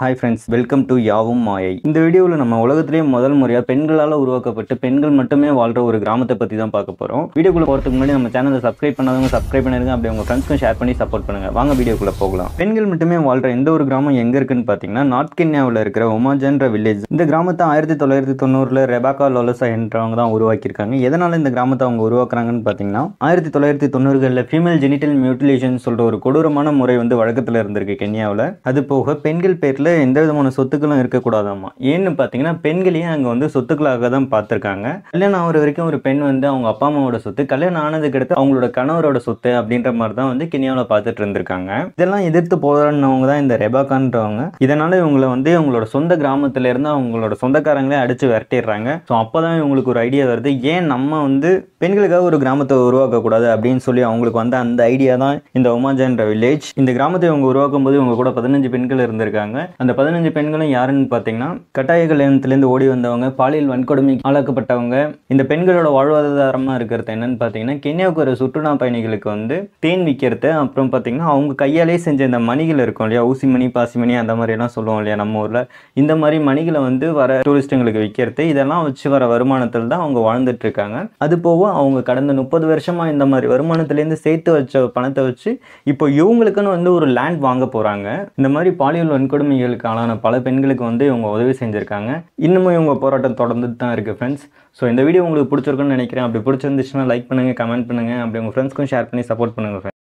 hi friends welcome to யாவும் மாயை இந்த வீடியோவில் நம்ம உலகத்திலேயே முதல் முறையாக பெண்களால் உருவாக்கப்பட்டு பெண்கள் மட்டுமே வாழ்கிற ஒரு கிராமத்தை பற்றி தான் பார்க்க போகிறோம் வீடியோக்குள்ளே போகிறதுக்கு முன்னாடி நம்ம சேனலை சப்ஸ்கிரைப் பண்ணாதவங்க சப்ஸ்கிரைப் பண்ணிருங்க அப்படி உங்கள் ஃப்ரெண்ட்ஸ்க்கும் ஷேர் பண்ணி சப்போர்ட் பண்ணுங்கள் வாங்க வீடியோக்குள்ளே போகலாம் பெண்கள் மட்டுமே வாழ்கிற எந்த ஒரு கிராமம் எங்கே இருக்குன்னு பார்த்தீங்கன்னா நார்த் கென்யாவில் இருக்கிற ஒமாஜன்ற வில்லேஜ் இந்த கிராமத்தை ஆயிரத்தி தொள்ளாயிரத்தி தொண்ணூறில் ரெபாக்கா லோலசா என்றவங்க தான் உருவாக்கியிருக்காங்க எதனால் இந்த கிராமத்தை அவங்க உருவாக்குறாங்கன்னு பார்த்தீங்கன்னா ஆயிரத்தி தொள்ளாயிரத்தி தொண்ணூறுகளில் ஃபீமேல் ஜெனிட்டல் மியூட்டிலேஷன் சொல்கிற ஒரு கொடூரமான முறை வந்து வழக்கத்தில் இருந்திருக்கு கென்யாவில் அது போக பெண்கள் பேரில் வந்து எந்த விதமான சொத்துக்களும் இருக்கக்கூடாதாம்மா ஏன்னு பார்த்தீங்கன்னா பெண்களையும் அங்கே வந்து சொத்துக்களாக தான் பார்த்துருக்காங்க கல்யாணம் ஆகிற வரைக்கும் ஒரு பெண் வந்து அவங்க அப்பா அம்மாவோட சொத்து கல்யாணம் ஆனதுக்கு அடுத்து அவங்களோட கணவரோட சொத்து அப்படின்ற மாதிரி தான் வந்து கினியாவில் பார்த்துட்டு இருந்திருக்காங்க இதெல்லாம் எதிர்த்து போராடினவங்க தான் இந்த ரெபாக்கான்றவங்க இதனால் இவங்களை வந்து இவங்களோட சொந்த கிராமத்தில் இருந்து அவங்களோட சொந்தக்காரங்களே அடித்து விரட்டிடுறாங்க ஸோ அப்போ தான் இவங்களுக்கு ஒரு ஐடியா வருது ஏன் நம்ம வந்து பெண்களுக்காக ஒரு கிராமத்தை உருவாக்கக்கூடாது அப்படின்னு சொல்லி அவங்களுக்கு வந்து அந்த ஐடியா தான் இந்த உமாஜான்ற வில்லேஜ் இந்த கிராமத்தை இவங்க உருவாக்கும் போது இவங்க கூட பதினஞ்சு பெண்கள் இருந்திருக்காங்க அந்த பதினஞ்சு பெண்களும் யாருன்னு பார்த்தீங்கன்னா கட்டாய கல்யாணத்திலேருந்து ஓடி வந்தவங்க பாலியல் வன்கொடுமை ஆளாக்கப்பட்டவங்க இந்த பெண்களோட வாழ்வாதாரமாக இருக்கிறது என்னன்னு பார்த்தீங்கன்னா கென்யாவுக்கு ஒரு சுற்றுலா பயணிகளுக்கு வந்து தேன் விற்கிறது அப்புறம் பார்த்தீங்கன்னா அவங்க கையாலே செஞ்ச இந்த மணிகள் இருக்கும் இல்லையா ஊசி மணி பாசி மணி அந்த மாதிரிலாம் சொல்லுவோம் இல்லையா நம்ம ஊரில் இந்த மாதிரி மணிகளை வந்து வர டூரிஸ்ட்டுங்களுக்கு விற்கிறது இதெல்லாம் வச்சு வர வருமானத்தில் தான் அவங்க வாழ்ந்துட்டு இருக்காங்க அது போக அவங்க கடந்த முப்பது வருஷமாக இந்த மாதிரி வருமானத்துலேருந்து சேர்த்து வச்ச பணத்தை வச்சு இப்போ இவங்களுக்குன்னு வந்து ஒரு லேண்ட் வாங்க போகிறாங்க இந்த மாதிரி பாலியல் வன்கொடுமை கொடுமைகளுக்கு ஆளான பல பெண்களுக்கு வந்து இவங்க உதவி செஞ்சுருக்காங்க இன்னமும் இவங்க போராட்டம் தொடர்ந்துட்டு தான் இருக்குது ஃப்ரெண்ட்ஸ் ஸோ இந்த வீடியோ உங்களுக்கு பிடிச்சிருக்குன்னு நினைக்கிறேன் அப்படி பிடிச்சிருந்துச்சுன்னா லைக் பண்ணுங்கள் கமெண்ட் பண்ணுங்கள் அப்படி உங்கள் ஃப்ரெண்ட்ஸ்க்கும் ஷேர் பண்ணி சப்போர்ட் பண்ணுங்கள்